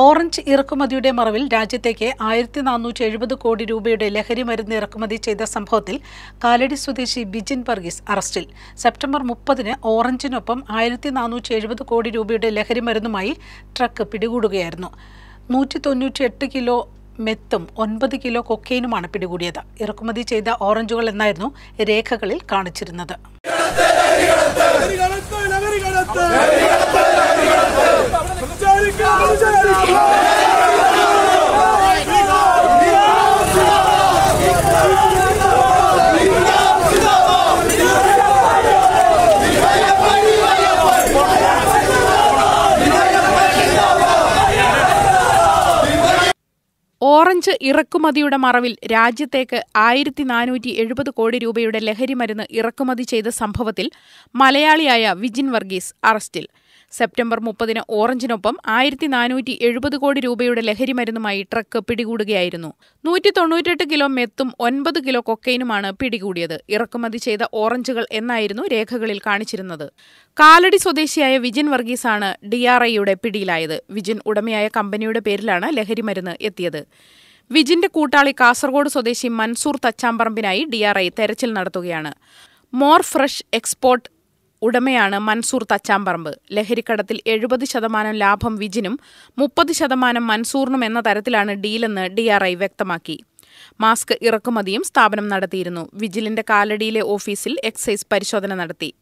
orange ഇറക്കുമതിയുടെ മറവിൽ രാജ്യത്തേക്ക് ആയിരത്തി നാനൂറ്റി എഴുപത് കോടി രൂപയുടെ ലഹരി മരുന്ന് ഇറക്കുമതി ചെയ്ത സംഭവത്തിൽ കാലടി സ്വദേശി ബിജിൻ വർഗീസ് അറസ്റ്റിൽ സെപ്റ്റംബർ മുപ്പതിന് ഓറഞ്ചിനൊപ്പം ആയിരത്തി നാനൂറ്റി എഴുപത് കോടി രൂപയുടെ ലഹരി മരുന്നുമായി ട്രക്ക് പിടികൂടുകയായിരുന്നു നൂറ്റി തൊണ്ണൂറ്റി എട്ട് കിലോ മെത്തും ഒൻപത് കിലോ കൊക്കെയിനുമാണ് പിടികൂടിയത് ഇറക്കുമതി ചെയ്ത ഓറഞ്ചുകൾ എന്നായിരുന്നു രേഖകളിൽ കാണിച്ചിരുന്നത് ഓറഞ്ച് ഇറക്കുമതിയുടെ മറവിൽ രാജ്യത്തേക്ക് ആയിരത്തി നാനൂറ്റി എഴുപത് കോടി രൂപയുടെ മരുന്ന് ഇറക്കുമതി ചെയ്ത സംഭവത്തിൽ മലയാളിയായ വിജിൻ വർഗീസ് അറസ്റ്റിൽ സെപ്റ്റംബർ മുപ്പതിന് ഓറഞ്ചിനൊപ്പം ആയിരത്തി നാനൂറ്റി എഴുപത് കോടി രൂപയുടെ ലഹരി മരുന്നുമായി ട്രക്ക് പിടികൂടുകയായിരുന്നു നൂറ്റി തൊണ്ണൂറ്റെട്ട് കിലോ മെത്തും ഒൻപത് കിലോ കൊക്കൈനുമാണ് പിടികൂടിയത് ഇറക്കുമതി ചെയ്ത ഓറഞ്ചുകൾ എന്നായിരുന്നു രേഖകളിൽ കാണിച്ചിരുന്നത് കാലടി സ്വദേശിയായ വിജിൻ വർഗീസാണ് ഡിആർഐയുടെ പിടിയിലായത് വിജിൻ ഉടമയായ കമ്പനിയുടെ പേരിലാണ് ലഹരി മരുന്ന് എത്തിയത് വിജിന്റെ കൂട്ടാളി കാസർഗോഡ് സ്വദേശി മൻസൂർ തച്ചാമ്പറമ്പിനായി ഡിആർഐ തെരച്ചിൽ നടത്തുകയാണ് മോർ ഫ്രഷ് എക്സ്പോർട്ട് ഉടമയാണ് മൻസൂർ തച്ചാമ്പറമ്പ് ലഹരിക്കടത്തിൽ എഴുപത് ശതമാനം ലാഭം വിജിനും മുപ്പത് ശതമാനം മൻസൂറിനും എന്ന തരത്തിലാണ് ഡീലെന്ന് ഡിആർഐ വ്യക്തമാക്കി മാസ്ക് ഇറക്കുമതിയും സ്ഥാപനം നടത്തിയിരുന്നു വിജിലിന്റെ കാലടിയിലെ ഓഫീസിൽ എക്സൈസ് പരിശോധന നടത്തി